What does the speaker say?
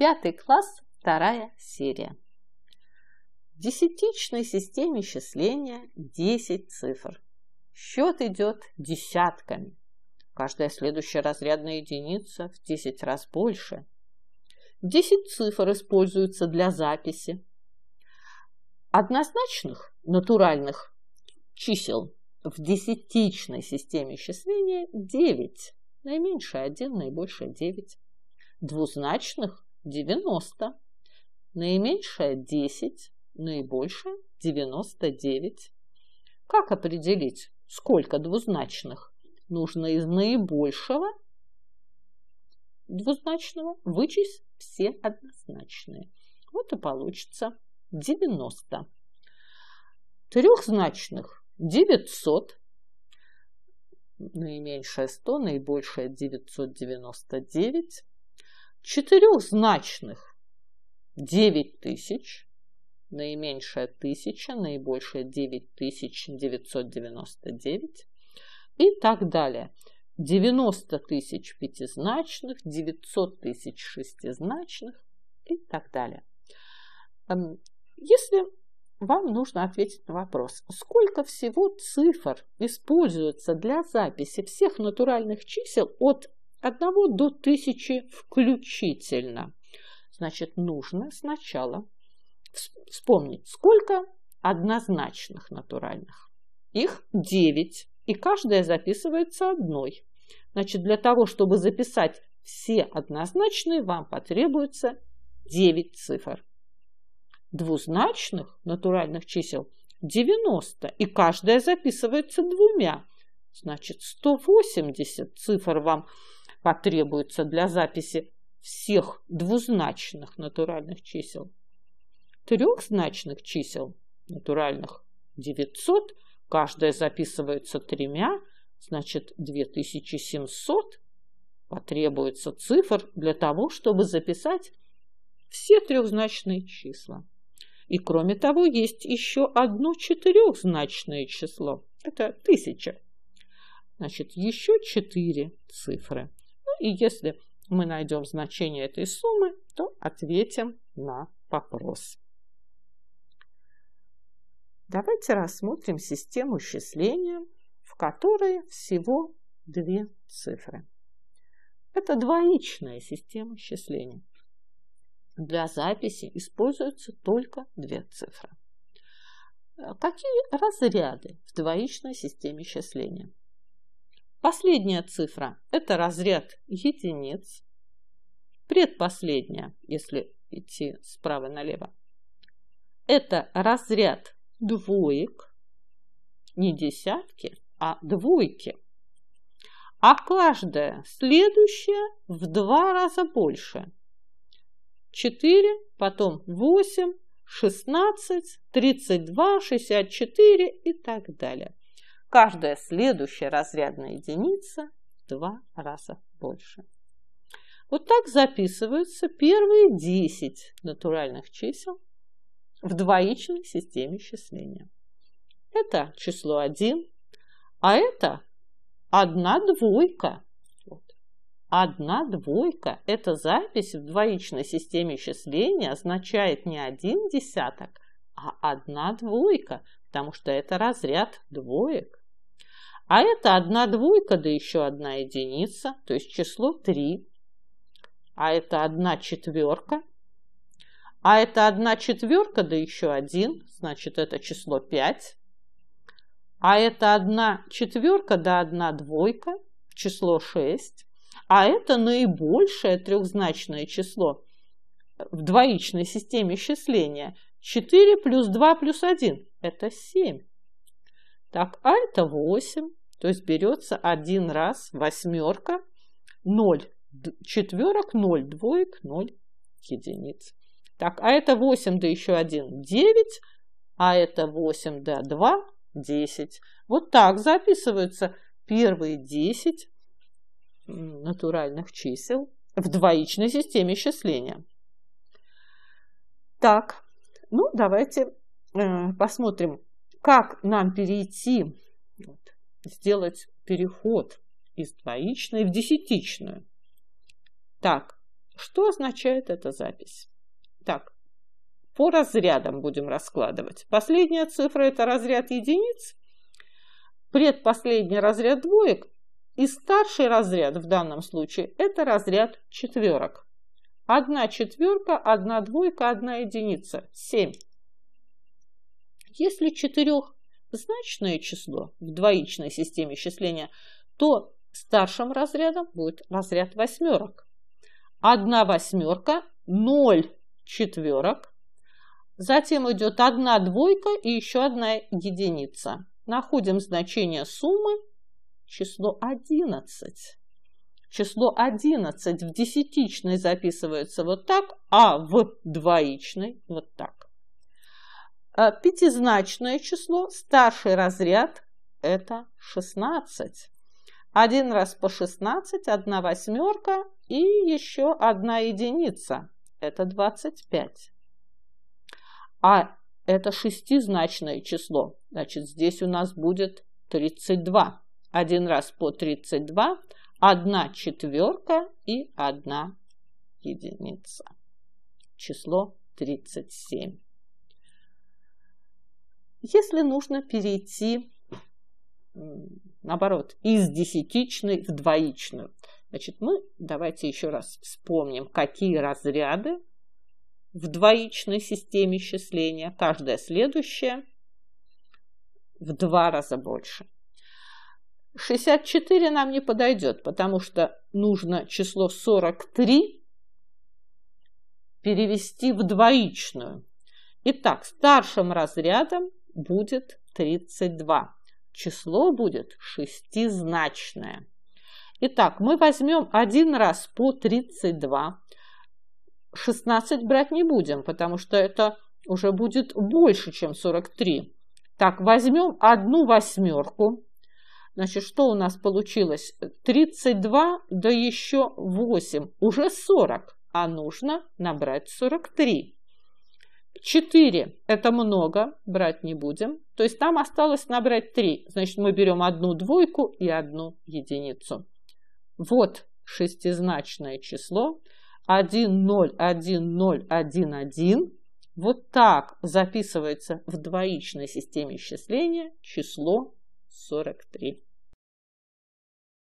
Пятый класс, вторая серия. В десятичной системе счисления 10 цифр. Счет идет десятками. Каждая следующая разрядная единица в 10 раз больше. 10 цифр используются для записи. Однозначных, натуральных чисел в десятичной системе счисления 9. Наименьшее 1, наибольшее 9. Двузначных 90, наименьшее 10, наибольшее 99. Как определить, сколько двузначных? Нужно из наибольшего двузначного вычесть все однозначные. Вот и получится 90. Трехзначных 900, наименьшее 100, наибольшее 999 четырехзначных. Девять тысяч, наименьшая тысяча, наибольшая девять тысяч девятьсот девяносто девять и так далее. девяносто тысяч пятизначных, девятьсот тысяч шестизначных и так далее. Эм, если вам нужно ответить на вопрос, сколько всего цифр используется для записи всех натуральных чисел от одного до тысячи включительно. Значит, нужно сначала вспомнить, сколько однозначных натуральных. Их 9, и каждая записывается одной. Значит, для того, чтобы записать все однозначные, вам потребуется 9 цифр. Двузначных натуральных чисел 90, и каждая записывается двумя. Значит, 180 цифр вам потребуется для записи всех двузначных натуральных чисел. Трехзначных чисел натуральных 900, каждая записывается тремя, значит 2700 потребуется цифр для того, чтобы записать все трехзначные числа. И кроме того, есть еще одно четырехзначное число. Это тысяча значит, еще 4 цифры. Ну и если мы найдем значение этой суммы, то ответим на вопрос. Давайте рассмотрим систему счисления, в которой всего две цифры. Это двоичная система счисления. Для записи используются только две цифры. Какие разряды в двоичной системе счисления? Последняя цифра – это разряд единиц. Предпоследняя, если идти справа налево. Это разряд двоек, не десятки, а двойки. А каждая следующая в два раза больше. 4, потом 8, 16, 32, 64 и так далее каждая следующая разрядная единица в два раза больше. Вот так записываются первые 10 натуральных чисел в двоичной системе счисления. Это число 1, а это одна двойка. Вот. Одна двойка. это запись в двоичной системе счисления означает не один десяток, а одна двойка, потому что это разряд двоек. А это одна двойка, да еще одна единица, то есть число 3. А это одна четверка. А это одна четверка, да еще один, значит, это число 5. А это одна четверка, да одна двойка, число 6. А это наибольшее трехзначное число в двоичной системе счисления. 4 плюс 2 плюс 1 – это 7. Так, а это 8. То есть берется один раз восьмерка, ноль четверок, ноль двоек, ноль единиц. Так, а это 8, да еще 1, 9, а это 8, да 2, 10. Вот так записываются первые 10 натуральных чисел в двоичной системе счисления. Так, ну давайте э, посмотрим, как нам перейти сделать переход из двоичной в десятичную. Так, что означает эта запись? Так, по разрядам будем раскладывать. Последняя цифра – это разряд единиц, предпоследний разряд двоек и старший разряд в данном случае – это разряд четверок. Одна четверка, одна двойка, одна единица – семь. Если четырех значное число в двоичной системе счисления, то старшим разрядом будет разряд восьмерок. Одна восьмерка, ноль четверок, затем идет одна двойка и еще одна единица. Находим значение суммы, число 11. Число 11 в десятичной записывается вот так, а в двоичной вот так. Э, пятизначное число, старший разряд – это 16. Один раз по 16, одна восьмерка и еще одна единица – это 25. А это шестизначное число, значит, здесь у нас будет 32. Один раз по 32, одна четверка и одна единица. Число 37. Если нужно перейти, наоборот, из десятичной в двоичную, значит, мы давайте еще раз вспомним, какие разряды в двоичной системе счисления, каждое следующее в два раза больше. 64 нам не подойдет, потому что нужно число 43 перевести в двоичную. Итак, старшим разрядом будет 32. Число будет шестизначное. Итак, мы возьмем один раз по 32. 16 брать не будем, потому что это уже будет больше, чем 43. Так, возьмем одну восьмерку. Значит, что у нас получилось? 32, да еще 8. Уже 40, а нужно набрать 43. 4 – это много, брать не будем. То есть нам осталось набрать 3. Значит, мы берем одну двойку и одну единицу. Вот шестизначное число. 1, 0, 1, 0, 1, 1. Вот так записывается в двоичной системе счисления число 43.